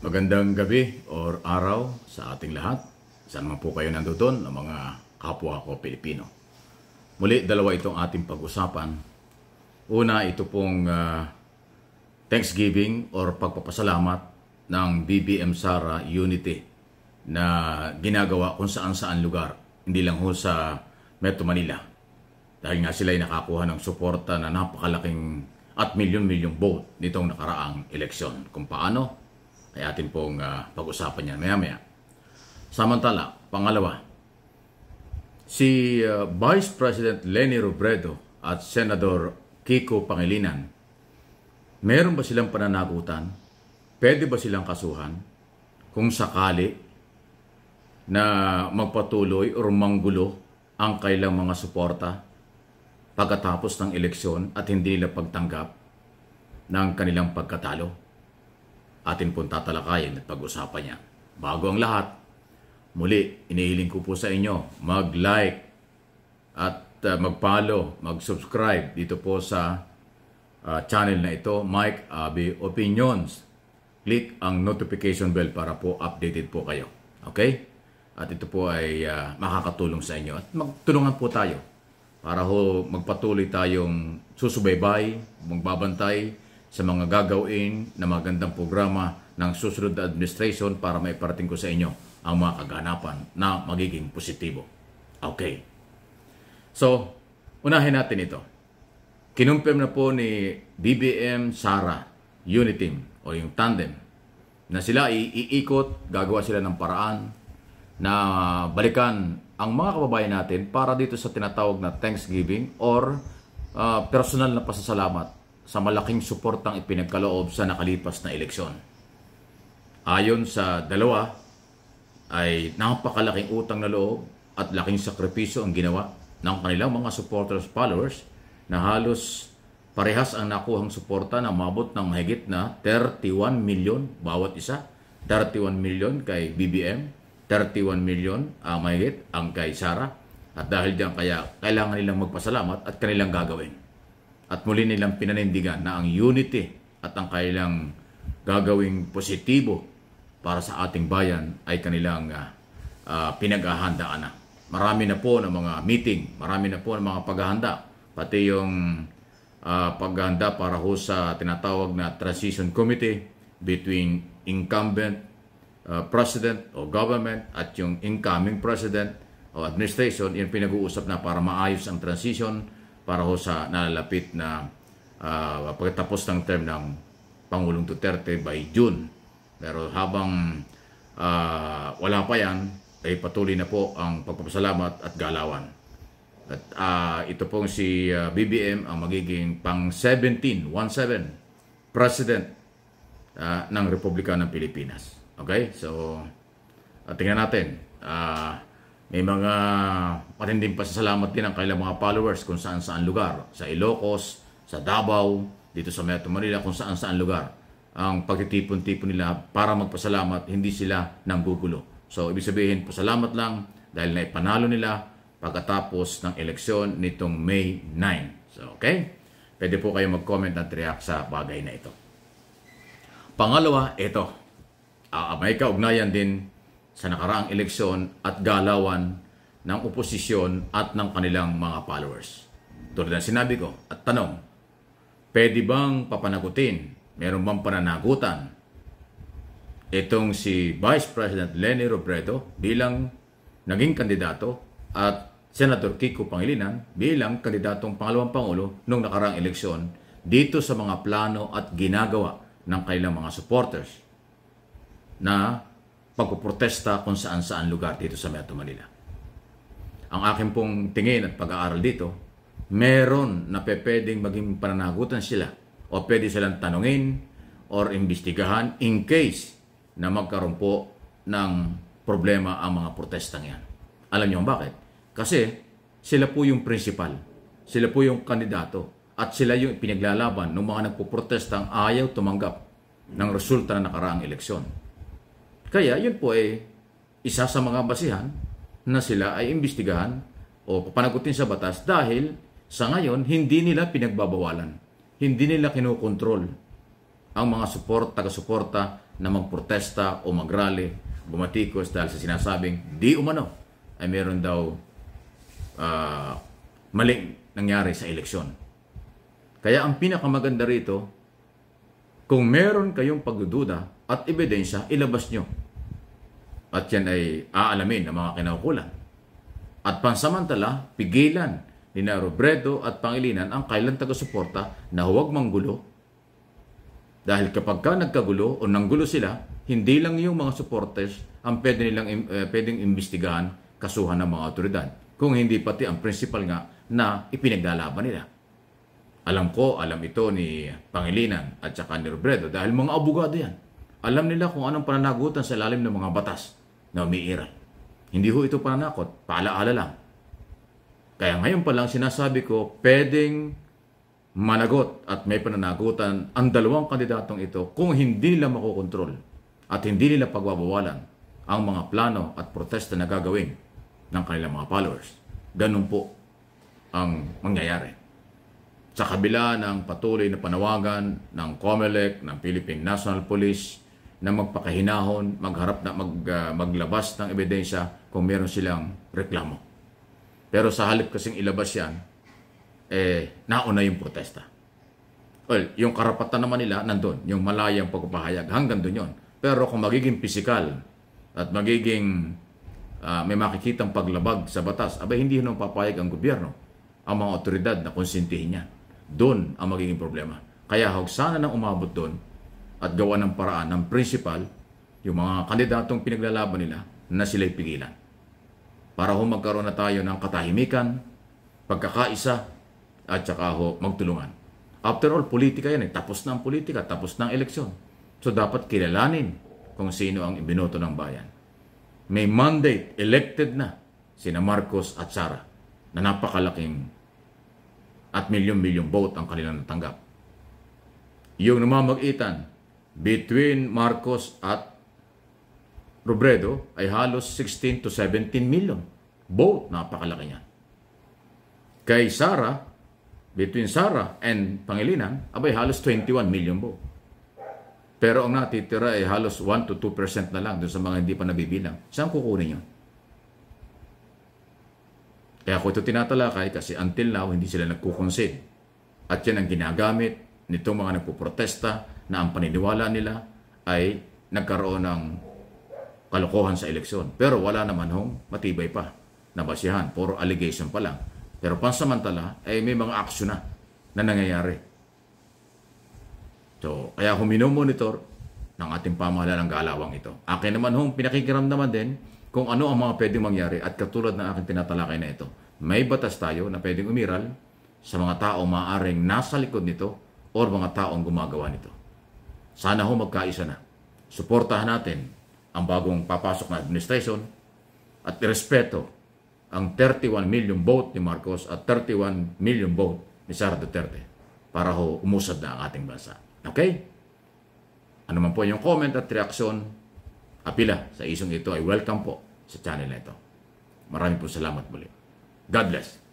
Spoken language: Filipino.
Magandang gabi or araw sa ating lahat. Saan man po kayo nandoon ng mga kapwa ko Pilipino. Muli, dalawa itong ating pag-usapan. Una, ito pong uh, Thanksgiving or pagpapasalamat ng BBM Sara Unity na ginagawa kung saan saan lugar. Hindi lang ho sa Metro Manila. Dahil nga sila ay nakakuha ng suporta na napakalaking at milyon-milyong vote nitong nakaraang eleksyon. Kung paano, ay atin pong uh, pag-usapan yan maya-maya. Samantala, pangalawa, si uh, Vice President Leni Robredo at Senador Kiko Pangilinan, meron ba silang pananagutan? Pwede ba silang kasuhan? Kung sakali na magpatuloy o manggulo ang kailang mga suporta pagkatapos ng eleksyon at hindi nila pagtanggap ng kanilang pagkatalo? atin pong tatalakayin at pag-usapan niya. Bago ang lahat, muli inihiling ko po sa inyo mag-like at uh, mag-follow, mag-subscribe dito po sa uh, channel na ito, Mike Abi Opinions. Click ang notification bell para po updated po kayo. Okay? At ito po ay uh, makakatulong sa inyo at magtulungan po tayo para ho magpatuloy tayong susubaybay, magbabantay sa mga gagawin na magandang programa ng susunod na administration para maiparating ko sa inyo ang mga kaganapan na magiging positibo. Okay. So, unahin natin ito. Kinumpirm na po ni BBM Sara Unitim o yung tandem na sila iikot, gagawa sila ng paraan na balikan ang mga kababayan natin para dito sa tinatawag na Thanksgiving or uh, personal na pasasalamat sa malaking suportang ipinagkaloob sa nakalipas na eleksyon. Ayon sa dalawa, ay napakalaking utang na loob at laking sakripisyo ang ginawa ng kanilang mga supporters followers na halos parehas ang nakuhang suporta na mabot ng mahigit na 31 milyon bawat isa. 31 milyon kay BBM, 31 milyon ang mahigit ang kay Sara. At dahil diyan kaya kailangan nilang magpasalamat at kanilang gagawin at muli nilang pinanindigan na ang unity at ang kailang gagawing positibo para sa ating bayan ay kanilang uh, uh, pinaghahandaan na. Marami na po ng mga meeting, marami na po ng mga paghahanda, pati yung uh, paghahanda para ho sa tinatawag na transition committee between incumbent uh, president o government at yung incoming president o administration, yung pinag-uusap na para maayos ang transition para ho sa nalalapit na uh, pagkatapos ng term ng Pangulong Duterte by June. Pero habang uh, wala pa yan, ay patuloy na po ang pagpapasalamat at galawan. At uh, ito pong si uh, BBM ang magiging pang-17, 17 President uh, ng Republika ng Pilipinas. Okay? So, uh, tingnan natin. Uh, may mga matinding pasasalamat din ang kailang mga followers kung saan saan lugar. Sa Ilocos, sa Davao, dito sa Metro Manila, kung saan saan lugar. Ang pagtitipon-tipon nila para magpasalamat, hindi sila nanggugulo. So, ibig sabihin, pasalamat lang dahil naipanalo nila pagkatapos ng eleksyon nitong May 9. So, okay? Pwede po kayo mag-comment at react sa bagay na ito. Pangalawa, ito. Uh, may kaugnayan din sa nakaraang eleksyon at galawan ng oposisyon at ng kanilang mga followers. Tulad ng sinabi ko at tanong, pwede bang papanagutin? Meron bang pananagutan? Itong si Vice President Lenny Robredo bilang naging kandidato at Senator Kiko Pangilinan bilang kandidatong pangalawang pangulo noong nakaraang eleksyon dito sa mga plano at ginagawa ng kanilang mga supporters na pagpuprotesta kung saan saan lugar dito sa Metro Manila. Ang akin pong tingin at pag-aaral dito, meron na pwedeng maging pananagutan sila o pwede silang tanungin or imbestigahan in case na magkaroon po ng problema ang mga protestang yan. Alam niyo bakit? Kasi sila po yung principal. Sila po yung kandidato. At sila yung pinaglalaban ng mga nagpoprotestang ayaw tumanggap ng resulta na nakaraang eleksyon. Kaya yun po ay isa sa mga basihan na sila ay imbestigahan o papanagutin sa batas dahil sa ngayon hindi nila pinagbabawalan. Hindi nila kinokontrol ang mga support, taga-suporta na magprotesta o magrally, bumatikos dahil sa sinasabing di umano ay meron daw uh, ah, maling nangyari sa eleksyon. Kaya ang pinakamaganda rito kung meron kayong pagdududa at ebidensya, ilabas nyo. At yan ay aalamin ng mga kinaukulan. At pansamantala, pigilan ni na at Pangilinan ang kailan taga-suporta na huwag manggulo. Dahil kapag ka nagkagulo o nanggulo sila, hindi lang yung mga supporters ang pwede nilang uh, pwedeng imbestigahan kasuhan ng mga otoridad, kung hindi pati ang principal nga na ipinaglalaban nila. Alam ko, alam ito ni Pangilinan at saka ni Robredo dahil mga abogado yan. Alam nila kung anong pananagutan sa lalim ng mga batas na umiiral. Hindi ho ito pananakot, paalaala lang. Kaya ngayon pa lang sinasabi ko, pwedeng managot at may pananagutan ang dalawang kandidatong ito kung hindi nila makokontrol at hindi nila pagbabawalan ang mga plano at protesta na gagawin ng kanilang mga followers. Ganun po ang mangyayari sa kabila ng patuloy na panawagan ng COMELEC, ng Philippine National Police na magpakahinahon, magharap na mag, uh, maglabas ng ebidensya kung meron silang reklamo. Pero sa halip kasing ilabas yan, eh, nauna yung protesta. Well, yung karapatan naman nila nandun, yung malayang pagpapahayag, hanggang dun yon. Pero kung magiging pisikal at magiging uh, may makikitang paglabag sa batas, abay hindi nung papayag ang gobyerno, ang mga otoridad na konsintihin niya doon ang magiging problema. Kaya huwag sana nang umabot doon at gawa ng paraan ng principal yung mga kandidatong pinaglalaban nila na sila'y pigilan. Para ho magkaroon na tayo ng katahimikan, pagkakaisa, at saka ho magtulungan. After all, politika yan eh. Tapos na ang politika, tapos na ang eleksyon. So dapat kilalanin kung sino ang ibinoto ng bayan. May mandate, elected na sina Marcos at Sara na napakalaking at milyong-milyong vote ang kanilang natanggap. Yung namamagitan between Marcos at Robredo ay halos 16 to 17 million. Both, napakalaki niyan. Kay Sara, between Sara and Pangilinan, abay halos 21 million vote. Pero ang natitira ay halos 1 to 2% na lang dun sa mga hindi pa nabibilang. Saan kukunin yun? Kaya ako ito tinatalakay kasi until now hindi sila nagkukonsid. At yan ang ginagamit nitong mga nagpuprotesta na ang paniniwala nila ay nagkaroon ng kalokohan sa eleksyon. Pero wala naman hong matibay pa na basihan. Puro allegation pa lang. Pero pansamantala ay eh, may mga aksyon na na nangyayari. So, kaya humino-monitor ng ating pamahalaan ng galawang ito. Akin naman hong pinakikiramdaman din kung ano ang mga pwedeng mangyari at katulad ng aking tinatalakay na ito, may batas tayo na pwedeng umiral sa mga tao maaaring nasa likod nito o mga taong gumagawa nito. Sana ho magkaisa na. Suportahan natin ang bagong papasok na administration at respeto ang 31 million vote ni Marcos at 31 million vote ni Sara Duterte para ho umusad na ang ating bansa. Okay? Ano man po yung comment at reaksyon, apila sa isong ito ay welcome po sa channel na ito. Maraming po salamat muli. God bless.